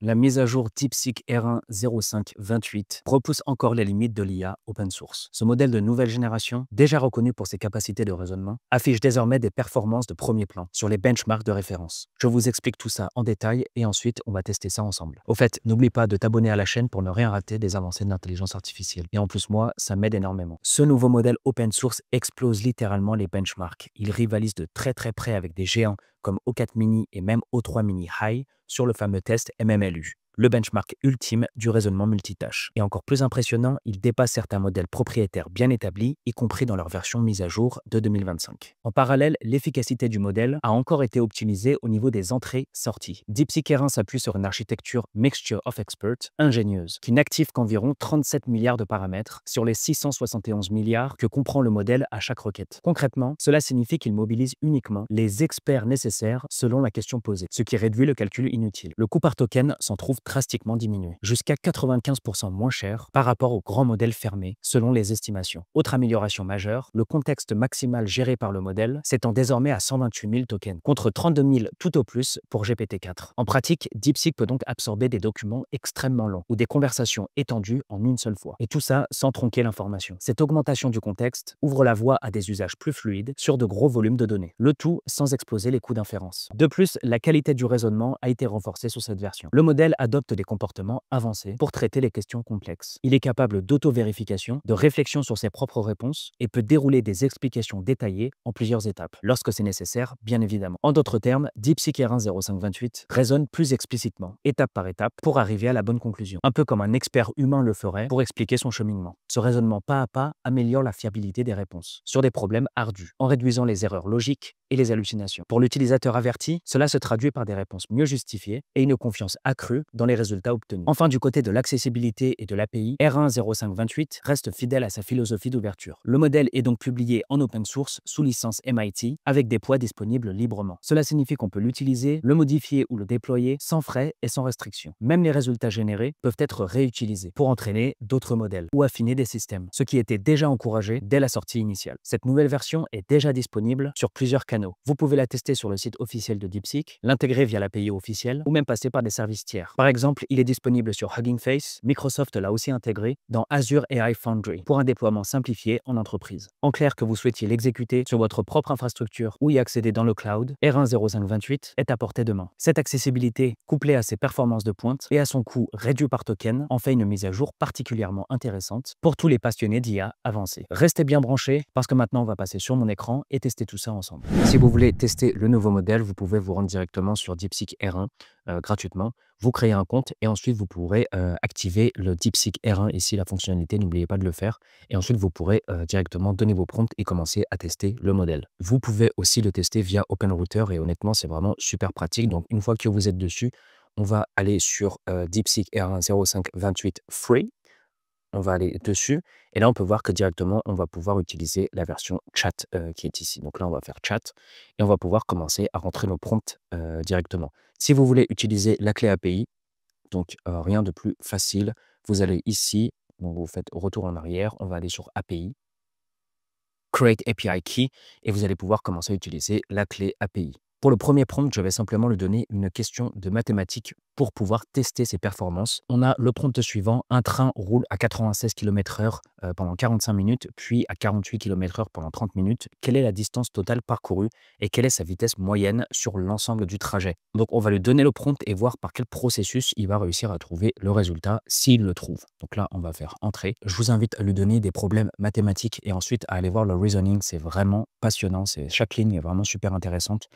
La mise à jour TIPSIC r 10528 repousse encore les limites de l'IA open source. Ce modèle de nouvelle génération, déjà reconnu pour ses capacités de raisonnement, affiche désormais des performances de premier plan sur les benchmarks de référence. Je vous explique tout ça en détail et ensuite on va tester ça ensemble. Au fait, n'oublie pas de t'abonner à la chaîne pour ne rien rater des avancées de l'intelligence artificielle. Et en plus, moi, ça m'aide énormément. Ce nouveau modèle open source explose littéralement les benchmarks. Il rivalise de très très près avec des géants comme O4 Mini et même O3 Mini High sur le fameux test MMLU le benchmark ultime du raisonnement multitâche. Et encore plus impressionnant, il dépasse certains modèles propriétaires bien établis, y compris dans leur version mise à jour de 2025. En parallèle, l'efficacité du modèle a encore été optimisée au niveau des entrées-sorties. s'appuie sur une architecture Mixture of Experts ingénieuse, qui n'active qu'environ 37 milliards de paramètres sur les 671 milliards que comprend le modèle à chaque requête. Concrètement, cela signifie qu'il mobilise uniquement les experts nécessaires selon la question posée, ce qui réduit le calcul inutile. Le coût par token s'en trouve drastiquement diminué, jusqu'à 95% moins cher par rapport aux grands modèles fermés, selon les estimations. Autre amélioration majeure, le contexte maximal géré par le modèle s'étend désormais à 128 000 tokens, contre 32 000 tout au plus pour GPT-4. En pratique, DeepSeek peut donc absorber des documents extrêmement longs ou des conversations étendues en une seule fois. Et tout ça sans tronquer l'information. Cette augmentation du contexte ouvre la voie à des usages plus fluides sur de gros volumes de données, le tout sans exploser les coûts d'inférence. De plus, la qualité du raisonnement a été renforcée sur cette version. Le modèle a des comportements avancés pour traiter les questions complexes. Il est capable d'auto-vérification, de réflexion sur ses propres réponses et peut dérouler des explications détaillées en plusieurs étapes, lorsque c'est nécessaire, bien évidemment. En d'autres termes, Dipsychérin 1.0528 raisonne plus explicitement, étape par étape, pour arriver à la bonne conclusion, un peu comme un expert humain le ferait pour expliquer son cheminement. Ce raisonnement pas à pas améliore la fiabilité des réponses sur des problèmes ardus, en réduisant les erreurs logiques et les hallucinations. Pour l'utilisateur averti, cela se traduit par des réponses mieux justifiées et une confiance accrue dans les résultats obtenus. Enfin, du côté de l'accessibilité et de l'API, R10528 reste fidèle à sa philosophie d'ouverture. Le modèle est donc publié en open source sous licence MIT avec des poids disponibles librement. Cela signifie qu'on peut l'utiliser, le modifier ou le déployer sans frais et sans restriction. Même les résultats générés peuvent être réutilisés pour entraîner d'autres modèles ou affiner des systèmes, ce qui était déjà encouragé dès la sortie initiale. Cette nouvelle version est déjà disponible sur plusieurs canaux vous pouvez la tester sur le site officiel de DeepSeek, l'intégrer via l'API officielle ou même passer par des services tiers. Par exemple, il est disponible sur Hugging Face, Microsoft l'a aussi intégré dans Azure AI Foundry pour un déploiement simplifié en entreprise. En clair, que vous souhaitiez l'exécuter sur votre propre infrastructure ou y accéder dans le cloud, R10528 est à portée de main. Cette accessibilité, couplée à ses performances de pointe et à son coût réduit par token, en fait une mise à jour particulièrement intéressante pour tous les passionnés d'IA avancés. Restez bien branchés parce que maintenant on va passer sur mon écran et tester tout ça ensemble. Si vous voulez tester le nouveau modèle, vous pouvez vous rendre directement sur DeepSeek R1 euh, gratuitement. Vous créez un compte et ensuite vous pourrez euh, activer le DeepSeek R1 ici, la fonctionnalité, n'oubliez pas de le faire. Et ensuite, vous pourrez euh, directement donner vos prompts et commencer à tester le modèle. Vous pouvez aussi le tester via OpenRouter et honnêtement, c'est vraiment super pratique. Donc, une fois que vous êtes dessus, on va aller sur DeepSeek R1 0528 Free on va aller dessus. Et là, on peut voir que directement, on va pouvoir utiliser la version chat euh, qui est ici. Donc là, on va faire chat et on va pouvoir commencer à rentrer nos prompts euh, directement. Si vous voulez utiliser la clé API, donc euh, rien de plus facile, vous allez ici, vous faites retour en arrière, on va aller sur API, Create API Key, et vous allez pouvoir commencer à utiliser la clé API. Pour le premier prompt, je vais simplement lui donner une question de mathématiques pour pouvoir tester ses performances. On a le prompt suivant, un train roule à 96 km/h euh, pendant 45 minutes, puis à 48 km/h pendant 30 minutes. Quelle est la distance totale parcourue et quelle est sa vitesse moyenne sur l'ensemble du trajet Donc on va lui donner le prompt et voir par quel processus il va réussir à trouver le résultat s'il le trouve. Donc là, on va faire entrer. Je vous invite à lui donner des problèmes mathématiques et ensuite à aller voir le reasoning. C'est vraiment passionnant. Chaque ligne est vraiment super intéressante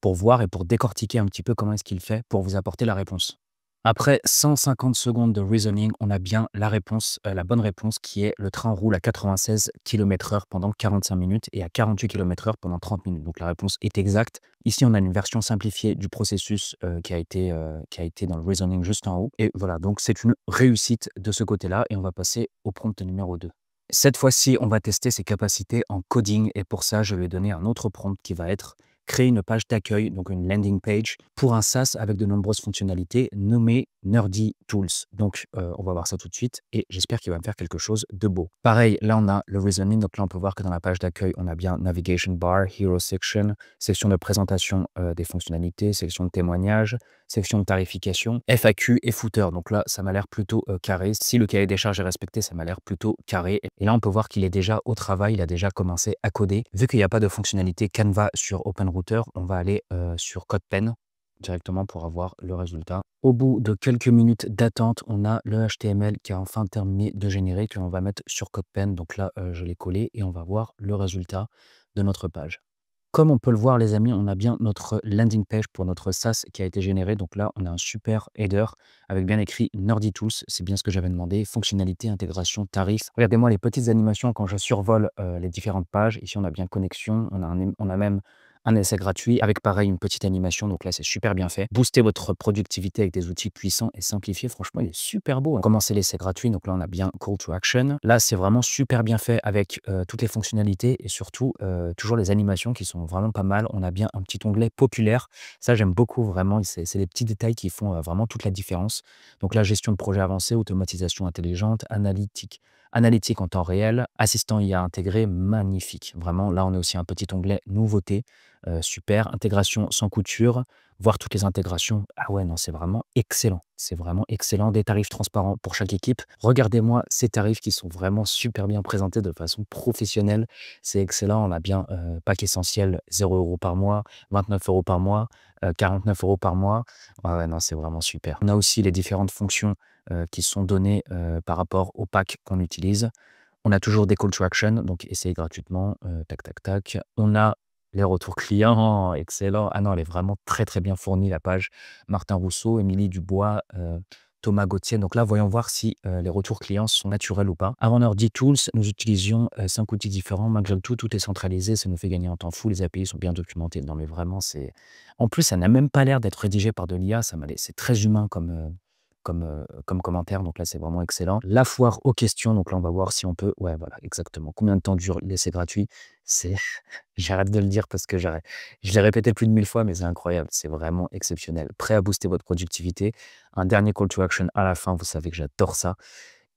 pour voir et pour décortiquer un petit peu comment est-ce qu'il fait pour vous apporter la réponse. Après 150 secondes de reasoning, on a bien la réponse, euh, la bonne réponse qui est le train roule à 96 km/h pendant 45 minutes et à 48 km/h pendant 30 minutes. Donc la réponse est exacte. Ici, on a une version simplifiée du processus euh, qui, a été, euh, qui a été dans le reasoning juste en haut. Et voilà, donc c'est une réussite de ce côté-là et on va passer au prompt numéro 2. Cette fois-ci, on va tester ses capacités en coding et pour ça, je vais donner un autre prompt qui va être créer une page d'accueil, donc une landing page, pour un SaaS avec de nombreuses fonctionnalités nommées Nerdy Tools. Donc, euh, on va voir ça tout de suite et j'espère qu'il va me faire quelque chose de beau. Pareil, là, on a le reasoning. Donc là, on peut voir que dans la page d'accueil, on a bien Navigation Bar, Hero Section, section de présentation euh, des fonctionnalités, section de témoignage, section de tarification, FAQ et footer. Donc là, ça m'a l'air plutôt euh, carré. Si le cahier des charges est respecté, ça m'a l'air plutôt carré. Et là, on peut voir qu'il est déjà au travail, il a déjà commencé à coder. Vu qu'il n'y a pas de fonctionnalité Canva sur OpenRoute, on va aller sur euh, sur CodePen directement pour avoir le résultat. Au bout de quelques minutes d'attente, on a le HTML qui a enfin terminé de générer, que l'on va mettre sur CodePen. Donc là, euh, je l'ai collé et on va voir le résultat de notre page. Comme on peut le voir, les amis, on a bien notre landing page pour notre sas qui a été généré. Donc là, on a un super header avec bien écrit Nordy C'est bien ce que j'avais demandé. Fonctionnalité, intégration, tarifs Regardez-moi les petites animations quand je survole euh, les différentes pages. Ici, on a bien connexion. On a, on a même un essai gratuit avec pareil une petite animation. Donc là, c'est super bien fait. Booster votre productivité avec des outils puissants et simplifiés. Franchement, il est super beau. Hein. Commencez l'essai gratuit. Donc là, on a bien call to action. Là, c'est vraiment super bien fait avec euh, toutes les fonctionnalités et surtout euh, toujours les animations qui sont vraiment pas mal. On a bien un petit onglet populaire. Ça, j'aime beaucoup vraiment. C'est les petits détails qui font euh, vraiment toute la différence. Donc la gestion de projet avancé, automatisation intelligente, analytique analytique en temps réel, assistant IA intégré, magnifique. Vraiment, là, on a aussi un petit onglet nouveauté super. Intégration sans couture, voir toutes les intégrations. Ah ouais, non, c'est vraiment excellent. C'est vraiment excellent. Des tarifs transparents pour chaque équipe. Regardez-moi ces tarifs qui sont vraiment super bien présentés de façon professionnelle. C'est excellent. On a bien pack essentiel 0 euros par mois, 29 euros par mois, 49 euros par mois. Ah ouais, non, c'est vraiment super. On a aussi les différentes fonctions qui sont données par rapport au pack qu'on utilise. On a toujours des call to action, donc essayez gratuitement, tac, tac, tac. On a les retours clients, excellent. Ah non, elle est vraiment très très bien fournie la page. Martin Rousseau, Émilie Dubois, euh, Thomas Gauthier. Donc là, voyons voir si euh, les retours clients sont naturels ou pas. Avant Nordi Tools, nous utilisions euh, cinq outils différents. Malgré tout, tout est centralisé. Ça nous fait gagner en temps fou. Les API sont bien documentés. Non, mais vraiment, c'est. En plus, ça n'a même pas l'air d'être rédigé par de l'IA. Ça m'a très humain comme, comme, euh, comme commentaire. Donc là, c'est vraiment excellent. La foire aux questions. Donc là, on va voir si on peut. Ouais, voilà, exactement. Combien de temps dure l'essai gratuit C'est. J'arrête de le dire parce que j'arrête. Je l'ai répété plus de mille fois, mais c'est incroyable. C'est vraiment exceptionnel. Prêt à booster votre productivité. Un dernier call to action à la fin. Vous savez que j'adore ça.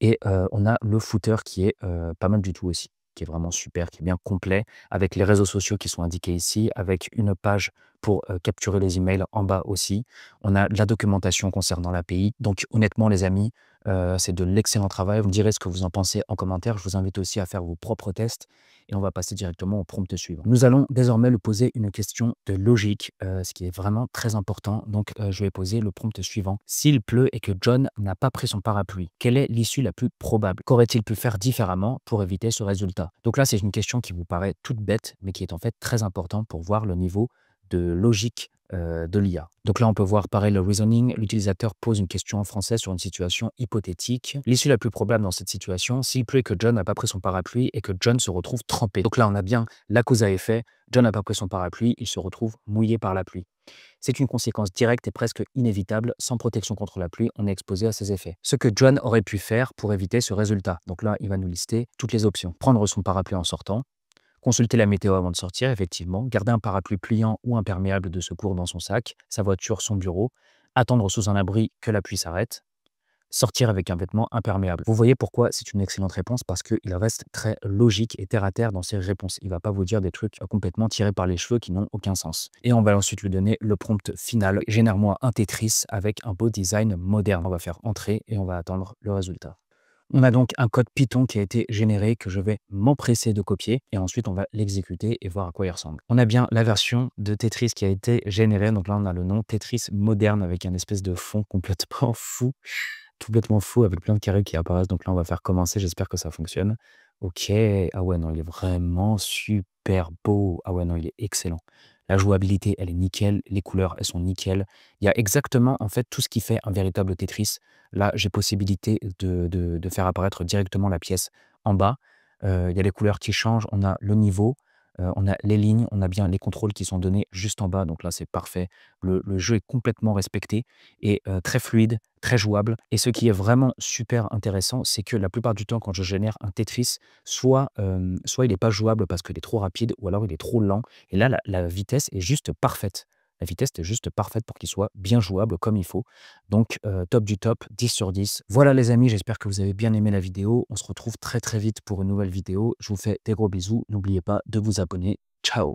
Et euh, on a le footer qui est euh, pas mal du tout aussi, qui est vraiment super, qui est bien complet, avec les réseaux sociaux qui sont indiqués ici, avec une page pour capturer les emails en bas aussi. On a la documentation concernant l'API. Donc honnêtement les amis, c'est de l'excellent travail. Vous me direz ce que vous en pensez en commentaire. Je vous invite aussi à faire vos propres tests et on va passer directement au prompt suivant. Nous allons désormais lui poser une question de logique, ce qui est vraiment très important. Donc, je vais poser le prompt suivant. S'il pleut et que John n'a pas pris son parapluie, quelle est l'issue la plus probable Qu'aurait-il pu faire différemment pour éviter ce résultat Donc là, c'est une question qui vous paraît toute bête, mais qui est en fait très importante pour voir le niveau de logique euh, de l'IA. Donc là, on peut voir pareil le reasoning. L'utilisateur pose une question en français sur une situation hypothétique. L'issue la plus probable dans cette situation, s'il pleut que John n'a pas pris son parapluie et que John se retrouve trempé. Donc là, on a bien la cause à effet. John n'a pas pris son parapluie, il se retrouve mouillé par la pluie. C'est une conséquence directe et presque inévitable. Sans protection contre la pluie, on est exposé à ces effets. Ce que John aurait pu faire pour éviter ce résultat. Donc là, il va nous lister toutes les options. Prendre son parapluie en sortant, Consulter la météo avant de sortir, effectivement. Garder un parapluie pliant ou imperméable de secours dans son sac, sa voiture, son bureau. Attendre sous un abri que la pluie s'arrête. Sortir avec un vêtement imperméable. Vous voyez pourquoi c'est une excellente réponse parce qu'il reste très logique et terre à terre dans ses réponses. Il ne va pas vous dire des trucs complètement tirés par les cheveux qui n'ont aucun sens. Et on va ensuite lui donner le prompt final. généralement moi un Tetris avec un beau design moderne. On va faire entrer et on va attendre le résultat. On a donc un code Python qui a été généré que je vais m'empresser de copier et ensuite on va l'exécuter et voir à quoi il ressemble. On a bien la version de Tetris qui a été générée. Donc là, on a le nom Tetris moderne avec un espèce de fond complètement fou, complètement fou avec plein de carrés qui apparaissent. Donc là, on va faire commencer. J'espère que ça fonctionne. Ok. Ah ouais, non, il est vraiment super beau. Ah ouais, non, il est excellent. La jouabilité, elle est nickel. Les couleurs, elles sont nickel. Il y a exactement, en fait, tout ce qui fait un véritable Tetris. Là, j'ai possibilité de, faire apparaître directement la pièce en bas. Euh, il y a les couleurs qui changent. On a le niveau. Euh, on a les lignes, on a bien les contrôles qui sont donnés juste en bas. Donc là, c'est parfait. Le, jeu est complètement respecté et euh, très fluide, très jouable. Et ce qui est vraiment super intéressant, c'est que la plupart du temps, quand je génère un Tetris, soit, euh, soit il n'est pas jouable parce qu'il est trop rapide ou alors il est trop lent. Et là, la vitesse est juste parfaite. La vitesse est juste parfaite pour qu'il soit bien jouable comme il faut. Donc, euh, top du top, 10 sur 10. Voilà les amis, j'espère que vous avez bien aimé la vidéo. On se retrouve très très vite pour une nouvelle vidéo. Je vous fais des gros bisous. N'oubliez pas de vous abonner. Ciao